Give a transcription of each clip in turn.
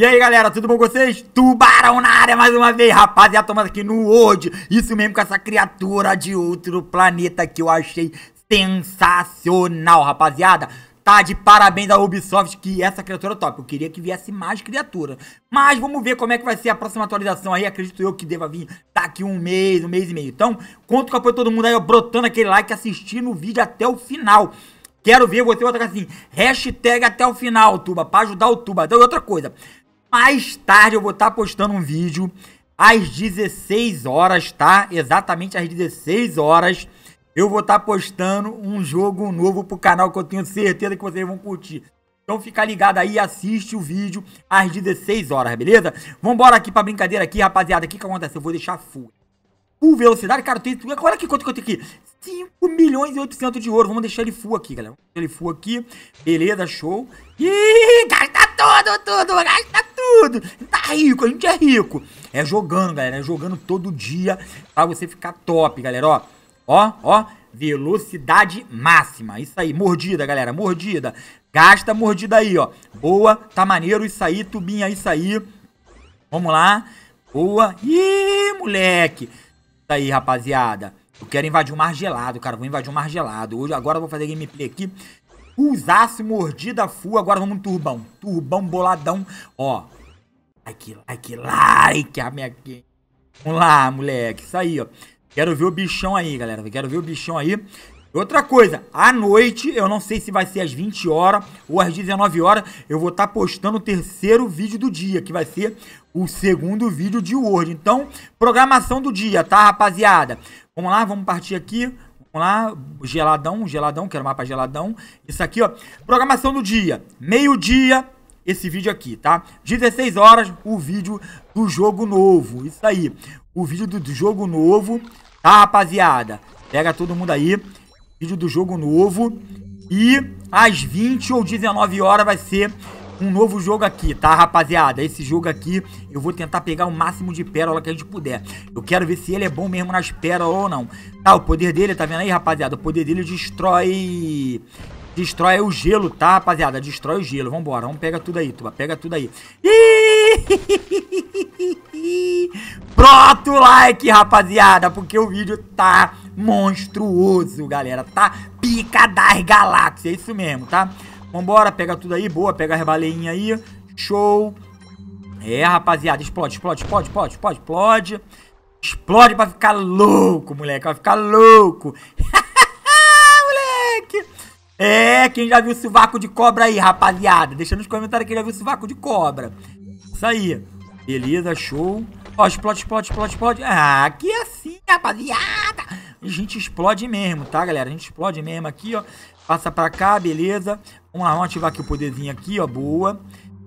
E aí galera, tudo bom com vocês? Tubarão na área mais uma vez, rapaziada, estamos aqui no World Isso mesmo com essa criatura de outro planeta que eu achei sensacional, rapaziada Tá de parabéns à Ubisoft que essa criatura é top Eu queria que viesse mais criatura Mas vamos ver como é que vai ser a próxima atualização aí Acredito eu que deva vir daqui um mês, um mês e meio Então, conto com o apoio de todo mundo aí, ó, brotando aquele like, assistindo o vídeo até o final Quero ver você botar assim, hashtag até o final, Tuba, pra ajudar o Tuba. Então, outra coisa, mais tarde eu vou estar tá postando um vídeo às 16 horas, tá? Exatamente às 16 horas. Eu vou estar tá postando um jogo novo pro canal que eu tenho certeza que vocês vão curtir. Então fica ligado aí, assiste o vídeo às 16 horas, beleza? Vambora aqui pra brincadeira aqui, rapaziada. O que que acontece? Eu vou deixar full full velocidade. Cara, tem, olha que quanto que eu tenho aqui. 5 milhões e 800 de ouro. Vamos deixar ele full aqui, galera. Vamos deixar ele full aqui. Beleza, show. Ih, gasta tudo, tudo, gasta tudo. Tá rico, a gente é rico. É jogando, galera. É jogando todo dia pra você ficar top, galera. Ó, ó, ó. Velocidade máxima. Isso aí, mordida, galera. Mordida. Gasta mordida aí, ó. Boa, tá maneiro. Isso aí, tubinha, isso aí. Vamos lá. Boa. Ih, moleque aí, rapaziada. Eu quero invadir o um mar gelado, cara. Vou invadir o um mar gelado. Hoje, agora eu vou fazer gameplay aqui. Usasse mordida full. Agora vamos no turbão. Turbão boladão. Ó. Like, like, like. A minha Vamos lá, moleque. Isso aí, ó. Quero ver o bichão aí, galera. Quero ver o bichão aí. Outra coisa, à noite, eu não sei se vai ser às 20 horas ou às 19 horas, eu vou estar tá postando o terceiro vídeo do dia, que vai ser o segundo vídeo de Word. Então, programação do dia, tá, rapaziada? Vamos lá, vamos partir aqui. Vamos lá, geladão, geladão, quero mapa geladão. Isso aqui, ó, programação do dia, meio-dia, esse vídeo aqui, tá? 16 horas, o vídeo do jogo novo, isso aí. O vídeo do, do jogo novo, tá, rapaziada? Pega todo mundo aí vídeo do jogo novo. E às 20 ou 19 horas vai ser um novo jogo aqui, tá, rapaziada? Esse jogo aqui eu vou tentar pegar o máximo de pérola que a gente puder. Eu quero ver se ele é bom mesmo nas pérolas ou não. Tá, o poder dele, tá vendo aí, rapaziada? O poder dele destrói... Destrói o gelo, tá, rapaziada? Destrói o gelo. Vambora, vamos pega tudo aí, Tuba. Pega tudo aí. Ih! Pronto, like, rapaziada, porque o vídeo tá monstruoso, galera. Tá pica das galáxias, é isso mesmo, tá? Vambora, pega tudo aí, boa, pega as baleinhas aí, show. É, rapaziada, explode, explode, explode, explode, explode, explode. Explode pra ficar louco, moleque, vai ficar louco. moleque. É, quem já viu o suvaco de cobra aí, rapaziada? Deixa nos comentários quem já viu o suvaco de cobra aí. Beleza, show. Ó, explode, explode, explode, explode. Ah, que assim, rapaziada. A gente explode mesmo, tá, galera? A gente explode mesmo aqui, ó. Passa pra cá, beleza. Vamos lá, vamos ativar aqui o poderzinho aqui, ó. Boa.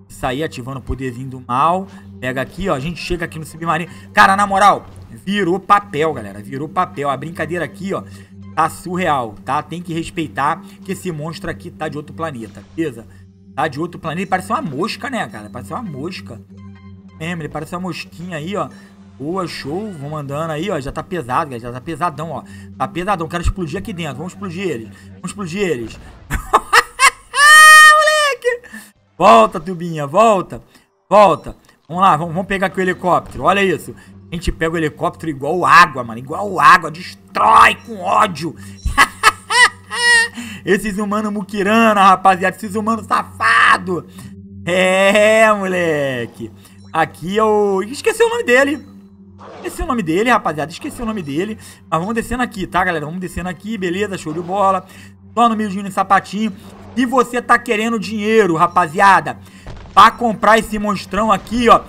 Isso aí, ativando o poderzinho do mal. Pega aqui, ó. A gente chega aqui no submarino. Cara, na moral, virou papel, galera. Virou papel. A brincadeira aqui, ó, tá surreal, tá? Tem que respeitar que esse monstro aqui tá de outro planeta, beleza? Tá de outro planeta. Ele parece uma mosca, né, cara? Parece uma mosca. Mesmo, ele parece uma mosquinha aí, ó. Boa, show. Vamos andando aí, ó. Já tá pesado, cara. Já tá pesadão, ó. Tá pesadão. Quero explodir aqui dentro. Vamos explodir eles. Vamos explodir eles. Moleque! Volta, tubinha. Volta. Volta. Vamos lá. Vamos, vamos pegar aqui o helicóptero. Olha isso. A gente pega o helicóptero igual água, mano. Igual água. Destrói com ódio. Esses humanos muquirana, rapaziada. Esses humanos safados. É, moleque. Aqui é o... Esqueci o nome dele. Esqueci o nome dele, rapaziada. Esqueci o nome dele. Mas vamos descendo aqui, tá, galera? Vamos descendo aqui, beleza? Show de bola. Só no miudinho de sapatinho. Se você tá querendo dinheiro, rapaziada, pra comprar esse monstrão aqui, ó,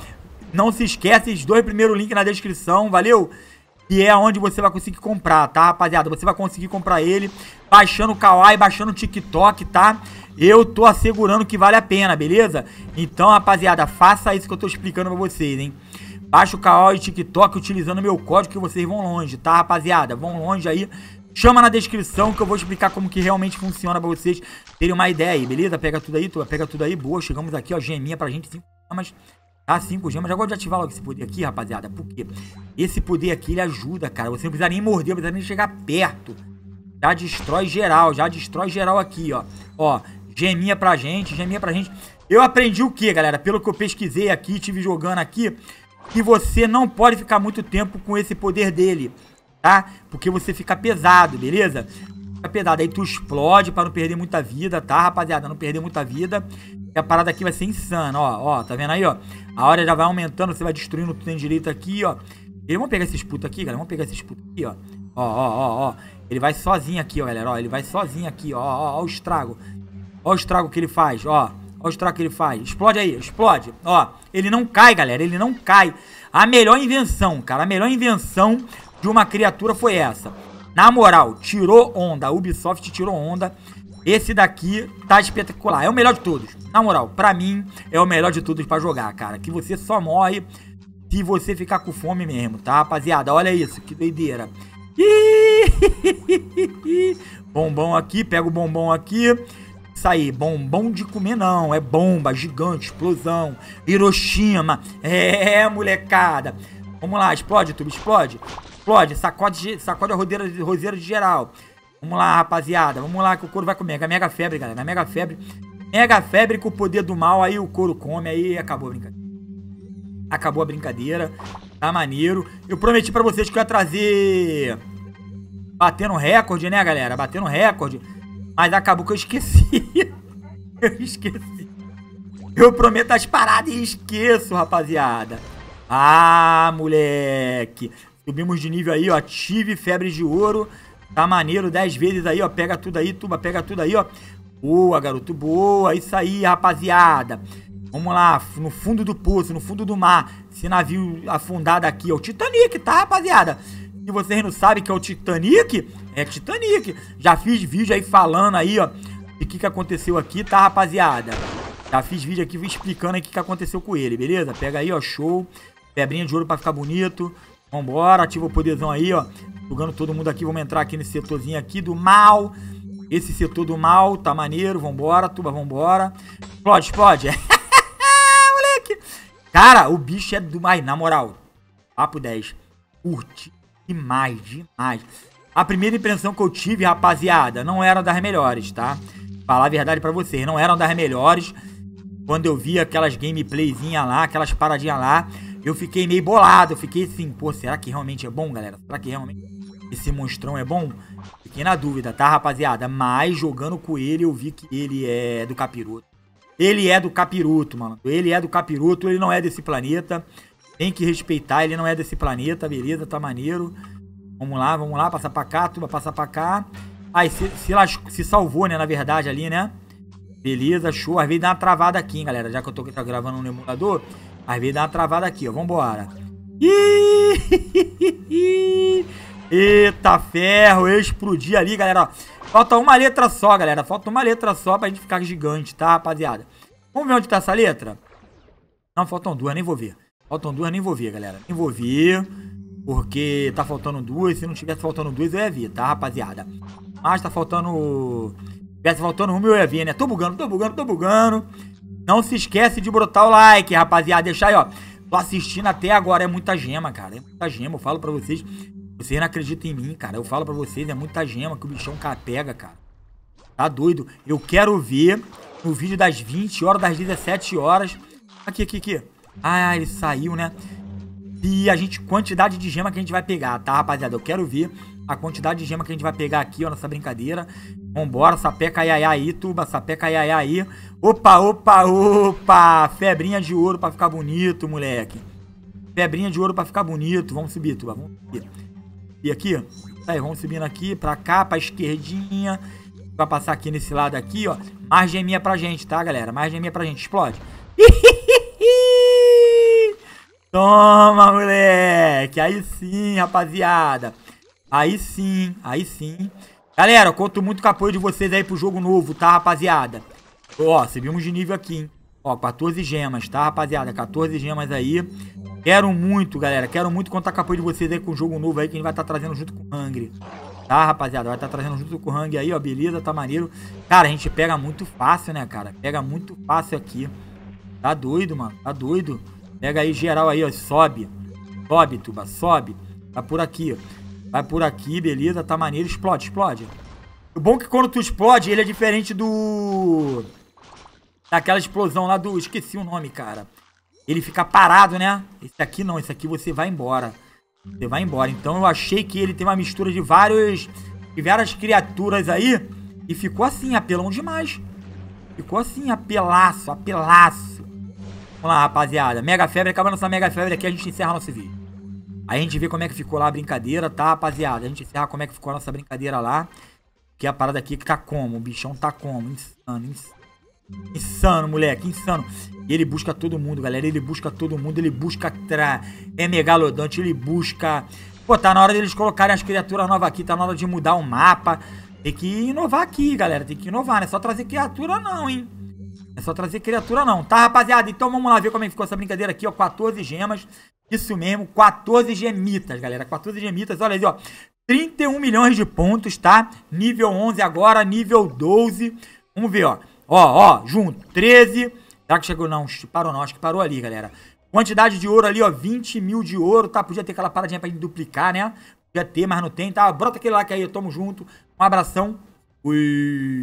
não se esquece, os dois primeiros links na descrição, valeu? E é onde você vai conseguir comprar, tá, rapaziada? Você vai conseguir comprar ele baixando o Kawaii, baixando o TikTok, tá? eu tô assegurando que vale a pena, beleza? Então, rapaziada, faça isso que eu tô explicando pra vocês, hein? Baixa o KO e TikTok utilizando meu código que vocês vão longe, tá, rapaziada? Vão longe aí. Chama na descrição que eu vou explicar como que realmente funciona pra vocês terem uma ideia aí, beleza? Pega tudo aí, pega tudo aí. Boa, chegamos aqui, ó, geminha pra gente, 5 gemas. Tá, 5 gemas. Já gosto de ativar logo esse poder aqui, rapaziada. Por quê? Esse poder aqui, ele ajuda, cara. Você não precisa nem morder, não precisa nem chegar perto. Já destrói geral, já destrói geral aqui, ó. Ó, geminha pra gente, geminha pra gente. Eu aprendi o que, galera? Pelo que eu pesquisei aqui, tive jogando aqui, que você não pode ficar muito tempo com esse poder dele, tá? Porque você fica pesado, beleza? Fica pesado, aí tu explode pra não perder muita vida, tá, rapaziada? Não perder muita vida. E a parada aqui vai ser insana, ó, ó, tá vendo aí, ó? A hora já vai aumentando, você vai destruindo o que tem direito aqui, ó. E vamos pegar esses putos aqui, galera, vamos pegar esses putos aqui, ó. Ó, ó, ó, ó. Ele vai sozinho aqui, ó, galera, ó. Ele vai sozinho aqui, ó, ó, ó o estrago. Ó o estrago que ele faz, ó. Olha o estrago que ele faz. Explode aí, explode. Ó, ele não cai, galera, ele não cai. A melhor invenção, cara, a melhor invenção de uma criatura foi essa. Na moral, tirou onda. A Ubisoft tirou onda. Esse daqui tá espetacular. É o melhor de todos. Na moral, pra mim, é o melhor de todos pra jogar, cara. Que você só morre se você ficar com fome mesmo, tá, rapaziada? Olha isso, que doideira. bombom aqui, pega o bombom aqui. Bom, bom de comer não. É bomba, gigante, explosão. Hiroshima. É, é molecada. Vamos lá, explode, tudo explode. Explode, sacode, sacode a rodeira, roseira de geral. Vamos lá, rapaziada. Vamos lá que o couro vai comer. É mega febre, galera. É mega febre. Mega febre com o poder do mal. Aí o couro come. Aí acabou a brincadeira. Acabou a brincadeira. Tá maneiro. Eu prometi pra vocês que eu ia trazer... Batendo recorde, né, galera? Batendo recorde. Mas acabou que eu esqueci. eu esqueci. Eu prometo as paradas e esqueço, rapaziada. Ah, moleque. Subimos de nível aí, ó. Tive febre de ouro. Tá maneiro, 10 vezes aí, ó. Pega tudo aí, tuba, pega tudo aí, ó. Boa, garoto, boa. Isso aí, rapaziada. Vamos lá, no fundo do poço, no fundo do mar. Esse navio afundado aqui, ó. O Titanic, tá, rapaziada? e vocês não sabem que é o Titanic, é Titanic. Já fiz vídeo aí falando aí, ó, o que que aconteceu aqui, tá, rapaziada? Já fiz vídeo aqui explicando aí o que, que aconteceu com ele, beleza? Pega aí, ó, show. Pedrinha de ouro pra ficar bonito. Vambora, ativa o poderzão aí, ó. Jogando todo mundo aqui, vamos entrar aqui nesse setorzinho aqui do mal. Esse setor do mal, tá maneiro, vambora, tuba, vambora. Explode, explode. Moleque. Cara, o bicho é do... mais na moral, papo 10. curte Demais, demais. A primeira impressão que eu tive, rapaziada, não era das melhores, tá? Falar a verdade para vocês, não eram das melhores. Quando eu vi aquelas gameplayzinhas lá, aquelas paradinhas lá, eu fiquei meio bolado. Eu fiquei assim, pô, será que realmente é bom, galera? Será que realmente esse monstrão é bom? Fiquei na dúvida, tá, rapaziada? Mas jogando com ele, eu vi que ele é do capiroto. Ele é do capiroto, mano. Ele é do capiroto, ele não é desse planeta. Tem que respeitar, ele não é desse planeta, beleza, tá maneiro. Vamos lá, vamos lá, passar pra cá, tuba, passar pra cá. Aí se, se, se salvou, né, na verdade, ali, né? Beleza, show. Às vezes dá uma travada aqui, hein, galera. Já que eu tô tá gravando no emulador, às vezes dá uma travada aqui, ó. Vambora. Ih! Eita ferro, eu explodi ali, galera. Falta uma letra só, galera. Falta uma letra só pra gente ficar gigante, tá, rapaziada? Vamos ver onde tá essa letra? Não, faltam duas, nem vou ver. Faltam duas, nem vou ver, galera. Nem vou ver, porque tá faltando duas. Se não tivesse faltando duas, eu ia ver, tá, rapaziada? Mas tá faltando... Se tivesse faltando uma, eu ia ver, né? Tô bugando, tô bugando, tô bugando. Não se esquece de brotar o like, rapaziada. Deixar aí, ó. Tô assistindo até agora. É muita gema, cara. É muita gema. Eu falo pra vocês. Vocês não acreditam em mim, cara. Eu falo pra vocês. É muita gema que o bichão pega, cara. Tá doido? Eu quero ver no vídeo das 20 horas, das 17 horas. Aqui, aqui, aqui. Ah, ele saiu, né? E a gente, quantidade de gema que a gente vai pegar, tá, rapaziada? Eu quero ver a quantidade de gema que a gente vai pegar aqui, ó, nessa brincadeira. Vambora, sapeca iaiá aí, tuba, sapeca iaiá aí. Opa, opa, opa! Febrinha de ouro pra ficar bonito, moleque. Febrinha de ouro pra ficar bonito. Vamos subir, tuba, vamos subir. E aqui, aí, vamos subindo aqui, pra cá, pra esquerdinha. Vai passar aqui nesse lado aqui, ó. Mais geminha pra gente, tá, galera? Mais geminha pra gente. Explode. Toma, moleque! Aí sim, rapaziada. Aí sim, aí sim. Galera, conto muito com o apoio de vocês aí pro jogo novo, tá, rapaziada? Ó, subimos de nível aqui, hein? Ó, 14 gemas, tá, rapaziada? 14 gemas aí. Quero muito, galera. Quero muito contar com o apoio de vocês aí com o jogo novo aí que a gente vai estar tá trazendo junto com o Hungry. Tá, rapaziada? Vai estar tá trazendo junto com o Hungry aí, ó. Beleza, tá maneiro. Cara, a gente pega muito fácil, né, cara? Pega muito fácil aqui. Tá doido, mano. Tá doido. Pega aí geral aí, ó. Sobe. Sobe, tuba, sobe. Vai tá por aqui. Vai tá por aqui, beleza. Tá maneiro. Explode, explode. O bom é que quando tu explode, ele é diferente do... Daquela explosão lá do... Esqueci o nome, cara. Ele fica parado, né? Esse aqui não. Esse aqui você vai embora. Você vai embora. Então eu achei que ele tem uma mistura de vários... De várias criaturas aí. E ficou assim, apelão demais. Ficou assim, apelaço, apelaço. Vamos lá, rapaziada. Mega febre, acaba nossa mega febre aqui, a gente encerra nosso vídeo. Aí a gente vê como é que ficou lá a brincadeira, tá, rapaziada? A gente encerra como é que ficou a nossa brincadeira lá. Que a parada aqui que tá como? O bichão tá como? Insano, insano. Insano, moleque, insano. Ele busca todo mundo, galera. Ele busca todo mundo, ele busca tra... É megalodonte, ele busca... Pô, tá na hora deles colocarem as criaturas novas aqui, tá na hora de mudar o mapa. Tem que inovar aqui, galera. Tem que inovar, né? é só trazer criatura não, hein. É só trazer criatura não, tá, rapaziada? Então vamos lá ver como é que ficou essa brincadeira aqui, ó. 14 gemas. Isso mesmo, 14 gemitas, galera. 14 gemitas, olha aí, ó. 31 milhões de pontos, tá? Nível 11 agora, nível 12. Vamos ver, ó. Ó, ó, junto. 13. Será que chegou? Não, parou não. Acho que parou ali, galera. Quantidade de ouro ali, ó. 20 mil de ouro, tá? Podia ter aquela paradinha pra gente duplicar, né? Podia ter, mas não tem, tá? Brota aquele like aí, tamo junto. Um abração. Fui.